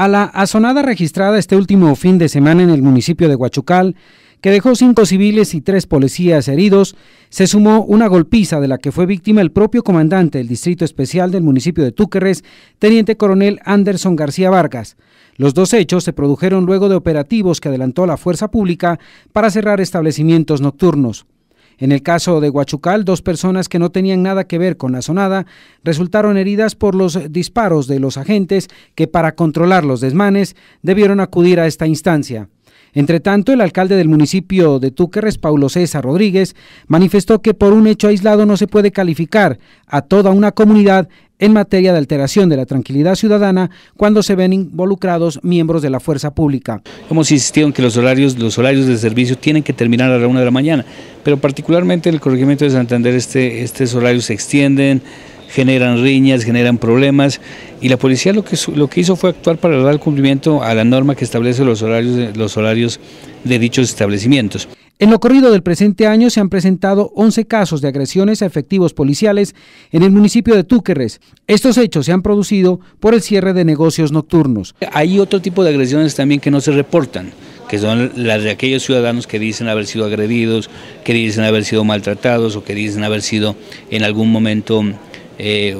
a la azonada registrada este último fin de semana en el municipio de Huachucal, que dejó cinco civiles y tres policías heridos, se sumó una golpiza de la que fue víctima el propio comandante del Distrito Especial del municipio de Túquerres, teniente coronel Anderson García Vargas. Los dos hechos se produjeron luego de operativos que adelantó la fuerza pública para cerrar establecimientos nocturnos. En el caso de Huachucal, dos personas que no tenían nada que ver con la sonada resultaron heridas por los disparos de los agentes que para controlar los desmanes debieron acudir a esta instancia. Entre tanto, el alcalde del municipio de Túquerres, Paulo César Rodríguez, manifestó que por un hecho aislado no se puede calificar a toda una comunidad en materia de alteración de la tranquilidad ciudadana cuando se ven involucrados miembros de la fuerza pública. Hemos insistido en que los horarios, los horarios de servicio tienen que terminar a la una de la mañana, pero particularmente en el corregimiento de Santander este, estos horarios se extienden, generan riñas, generan problemas y la policía lo que, lo que hizo fue actuar para dar cumplimiento a la norma que establece los horarios, los horarios de dichos establecimientos. En lo corrido del presente año se han presentado 11 casos de agresiones a efectivos policiales en el municipio de Túquerres. Estos hechos se han producido por el cierre de negocios nocturnos. Hay otro tipo de agresiones también que no se reportan, que son las de aquellos ciudadanos que dicen haber sido agredidos, que dicen haber sido maltratados o que dicen haber sido en algún momento eh,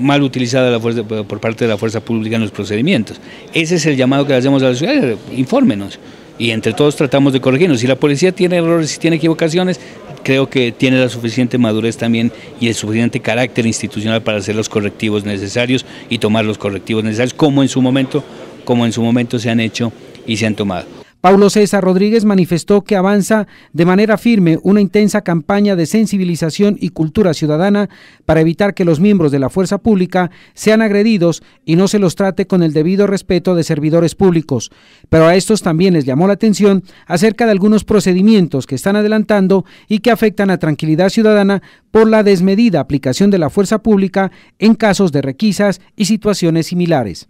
mal utilizada la por parte de la fuerza pública en los procedimientos. Ese es el llamado que le hacemos a la ciudad, infórmenos y entre todos tratamos de corregirnos. Si la policía tiene errores, si tiene equivocaciones, creo que tiene la suficiente madurez también y el suficiente carácter institucional para hacer los correctivos necesarios y tomar los correctivos necesarios, como en su momento, como en su momento se han hecho y se han tomado. Paulo César Rodríguez manifestó que avanza de manera firme una intensa campaña de sensibilización y cultura ciudadana para evitar que los miembros de la fuerza pública sean agredidos y no se los trate con el debido respeto de servidores públicos. Pero a estos también les llamó la atención acerca de algunos procedimientos que están adelantando y que afectan a tranquilidad ciudadana por la desmedida aplicación de la fuerza pública en casos de requisas y situaciones similares.